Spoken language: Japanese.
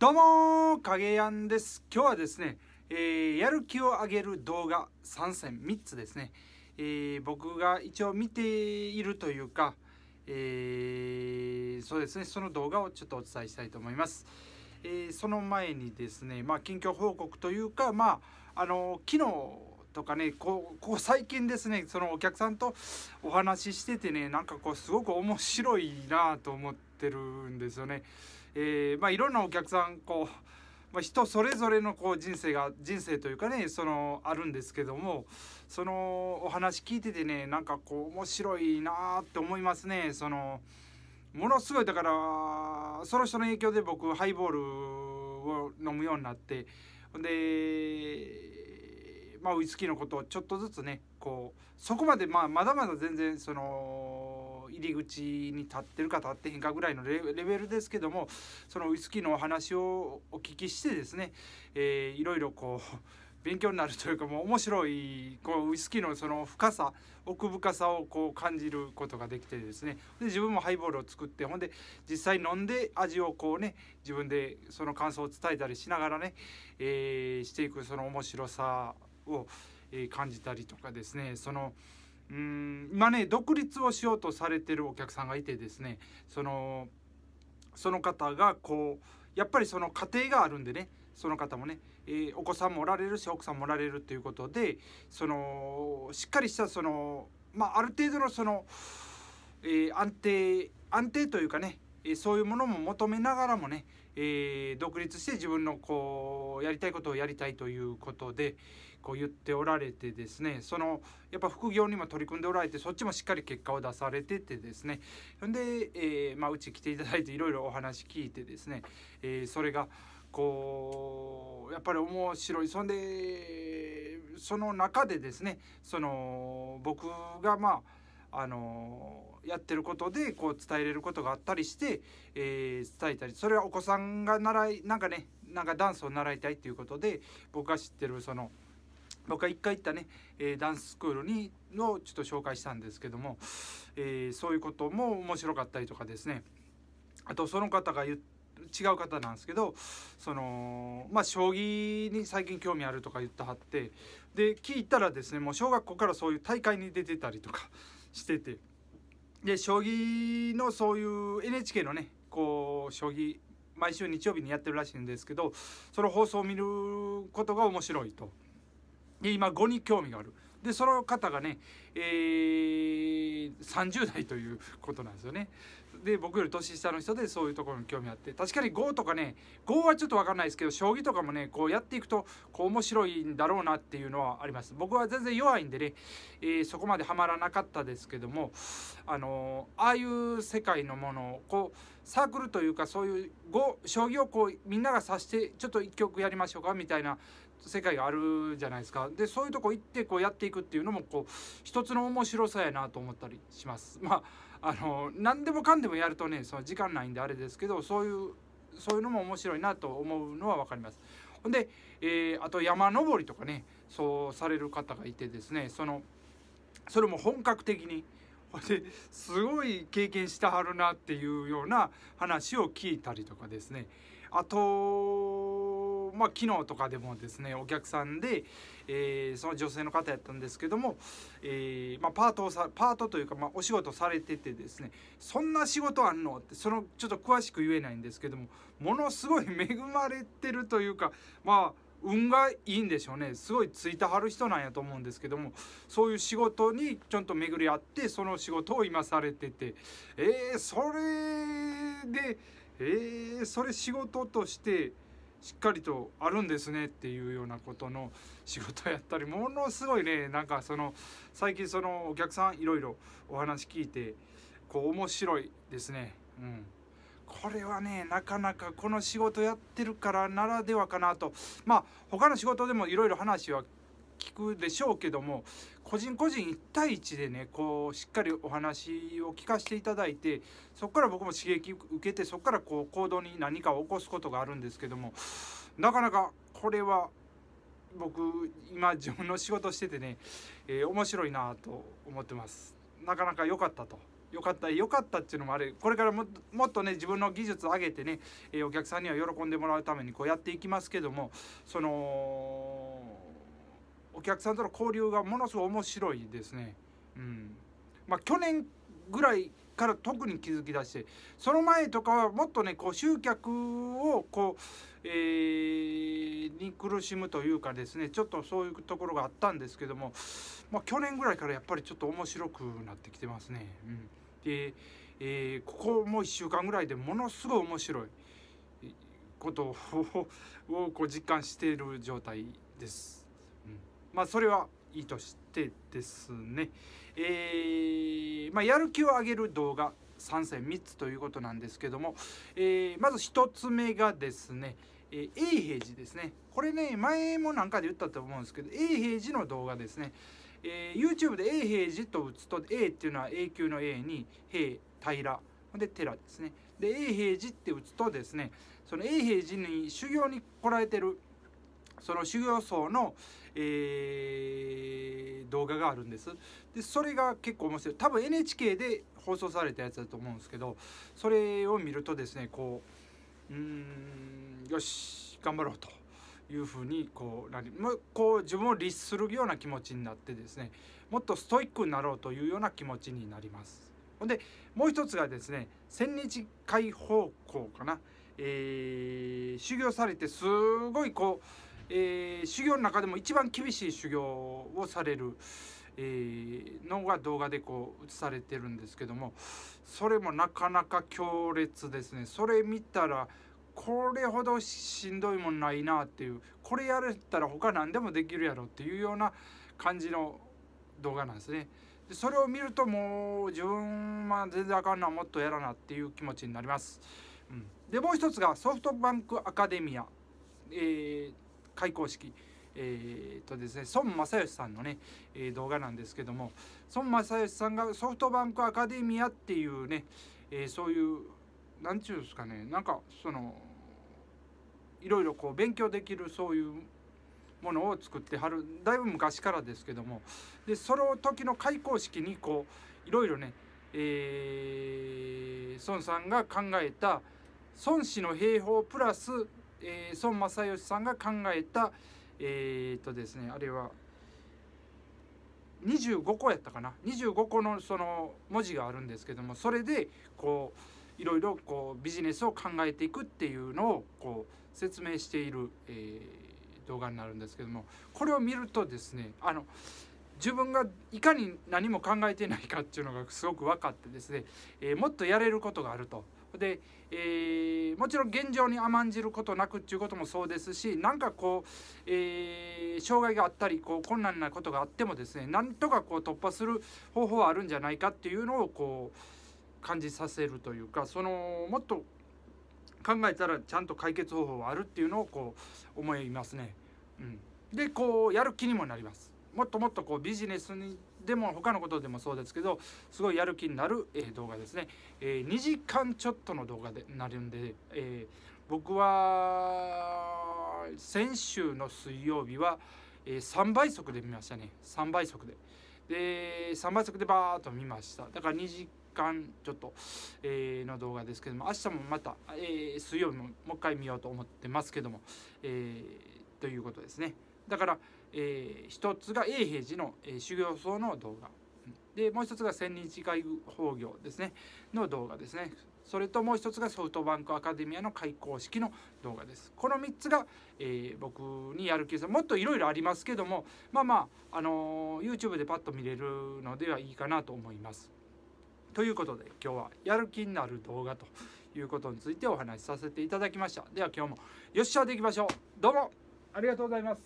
どうも影やんです今日はですね、えー、やる気を上げる動画3選3つですね、えー、僕が一応見ているというか、えー、そうですねその動画をちょっとお伝えしたいと思います、えその前にですねまあ近況報告というかまああの昨日とかねこうこう最近ですねそのお客さんとお話ししててねなんかこうすごく面白いなと思ってるんですよね。えー、まあ、いろんなお客さんこう、まあ、人それぞれのこう人生が人生というかねそのあるんですけどもそのお話聞いててねなんかこう面白いなって思いますねそのものすごいだからその人の影響で僕ハイボールを飲むようになってでまあ、ウイスキーのことをちょっとずつねこうそこまで、まあ、まだまだ全然その入り口に立ってるか立ってへんかぐらいのレベルですけどもそのウイスキーのお話をお聞きしてですね、えいろいろこう勉強になるというかもう面白いこうウイスキーのその深さ奥深さをこう感じることができてですねで自分もハイボールを作ってほんで実際飲んで味をこうね自分でその感想を伝えたりしながらね、えしていくその面白さをえ感じたりとかですねそのうん今ね独立をしようとされてるお客さんがいてですねそのその方がこうやっぱりその家庭があるんでねその方もね、えー、お子さんもおられるし奥さんもおられるということでそのしっかりしたその、まあ、ある程度のその、えー、安定安定というかねえそういうものも求めながらもね、えー、独立して自分のこうやりたいことをやりたいということでこう言っておられてですねそのやっぱ副業にも取り組んでおられてそっちもしっかり結果を出されててですねほんで、えー、まあ、うち来ていただいていろいろお話聞いてですね、えー、それがこうやっぱり面白いそんでその中でですねその僕がまああのやってることでこう伝えれることがあったりして、えー、伝えたりそれはお子さんが習いなんかねなんかダンスを習いたいっていうことで僕が知ってるその僕が一回行ったね、えー、ダンススクールにのちょっと紹介したんですけども、えー、そういうことも面白かったりとかですねあとその方が言って違う方なんですけどそのまあ将棋に最近興味あるとか言ってはってで聞いたらですねもう小学校からそういう大会に出てたりとかしててで将棋のそういう NHK のねこう将棋毎週日曜日にやってるらしいんですけどその放送を見ることが面白いとで今碁に興味があるでその方がね、えー、30代ということなんですよねで僕より年下の人でそういうところに興味あって確かに GO とかね GO はちょっと分かんないですけど将棋とかもねこうやっていくとこう面白いんだろうなっていうのはあります僕は全然弱いんでね、えー、そこまではまらなかったですけどもあのー、ああいう世界のものをこうサークルというかそういう GO 将棋をこうみんなが指してちょっと一曲やりましょうかみたいな世界があるじゃないですかでそういうとこ行ってこうやっていくっていうのもこう一つの面白さやなと思ったりしますまああの何でもかんでもやるとねその時間ないんであれですけどそういうそういうのも面白いなと思うのは分かります。ほんで、えー、あと山登りとかねそうされる方がいてですねそのそれも本格的にですごい経験してはるなっていうような話を聞いたりとかですねあとまあ、昨日とかでもですねお客さんで、えー、その女性の方やったんですけども、えーまあ、パートをさパートというか、まあ、お仕事されててですねそんな仕事あんのってそのちょっと詳しく言えないんですけどもものすごい恵まれてるというかまあ運がいいんでしょうねすごいついてはる人なんやと思うんですけどもそういう仕事にちょっと巡り合ってその仕事を今されててえー、それでえー、それ仕事としてしっかりとあるんですねっていうようなことの仕事やったりものすごいね なんかその最近そのお客さんいろいろお話聞いてこう面白いですねうんこれはねなかなかこの仕事やってるからならではかなとまあ他の仕事でもいろいろ話は聞くでしょうけども個人個人1対1でねこうしっかりお話を聞かせていただいてそこから僕も刺激受けてそこからこう行動に何かを起こすことがあるんですけどもなかなかこれは僕今自分の仕事しててね、えー、面白いなと思ってます。なかなか良かったと良かった良かったっていうのもあれこれからももっとね自分の技術上げてね、えー、お客さんには喜んでもらうためにこうやっていきますけどもそのお客さんとの交流がものすごい面白いですね。うんまあ、去年ぐらいから特に気づきだしてその前とかはもっとねこう集客をこう、えー、に苦しむというかですねちょっとそういうところがあったんですけども、まあ、去年ぐらいからやっぱりちょっと面白くなってきてますね。うん、で、えー、ここも1週間ぐらいでものすごい面白いことを をこう実感している状態です。まあ、それはいいとしてですね、えー、まあ、やる気を上げる動画参戦3つということなんですけども、えー、まず1つ目がですね、えー、永平寺ですねこれね前もなんかで言ったと思うんですけど永平寺の動画ですね、えー、YouTube で永平寺と打つと A っていうのは永久の A に平平で寺ですねで永平寺って打つとですねその永平寺に修行に来られてるその修行僧の、えー、動画があるんですでそれが結構面白い多分 NHK で放送されたやつだと思うんですけどそれを見るとですねこううんよし頑張ろうというふうにこう何もこう自分を律するような気持ちになってですねもっとストイックになろうというような気持ちになります。ほんでもう一つがですね千日開放校かな、えー、修行されてすごいこうえー、修行の中でも一番厳しい修行をされる、えー、のが動画でこう映されてるんですけどもそれもなかなか強烈ですねそれ見たらこれほどしんどいもんないなっていうこれやれたら他何でもできるやろっていうような感じの動画なんですね。でそれを見るともう自分は全然あかんなもっとやらなっていう気持ちになります。うん、でもう一つがソフトバンクアカデミア。えー開校式えー、っとですね、孫正義さんのね、えー、動画なんですけども、孫正義さんがソフトバンクアカデミアっていうね、えー、そういう、なんちゅうんですかね、なんか、その、いろいろこう勉強できるそういうものを作ってはる、だいぶ昔からですけども、で、その時の開講式にこう、いろいろね、えー、孫さんが考えた、孫子の兵法プラスえー、孫正義さんが考えたえー、っとですねあれは25個やったかな25個のその文字があるんですけどもそれでこういろいろこうビジネスを考えていくっていうのをこう説明している、えー、動画になるんですけどもこれを見るとですねあの自分がいかに何も考えてないかっていうのがすごく分かってですね、えー、もっとやれることがあると。で、えー、もちろん現状に甘んじることなくっていうこともそうですしなんかこう、えー、障害があったりこう困難なことがあってもですねなんとかこう突破する方法はあるんじゃないかっていうのをこう感じさせるというかそのもっと考えたらちゃんと解決方法はあるっていうのをこう思いますね。うん、でこうやる気にもなります。もっともっとこうビジネスにでも他のことでもそうですけどすごいやる気になる、えー、動画ですね、えー、2時間ちょっとの動画でなるんで、えー、僕は先週の水曜日は、え3倍速で見ましたね3倍速でで3倍速でバーっと見ましただから2時間ちょっと、えの動画ですけども明日もまた、え水曜日ももう一回見ようと思ってますけども、えということですね。だから、えー、一つが永平寺の、えー、修行僧の動画でもう一つが千日会法行ですねの動画ですねそれともう一つがソフトバンクアカデミアの開講式の動画ですこの三つが、えー、僕にやる気ですもっといろいろありますけどもまあまあ、あのー、YouTube でパッと見れるのではいいかなと思いますということで今日はやる気になる動画ということについてお話しさせていただきましたでは今日もよっしゃでいきましょうどうもありがとうございます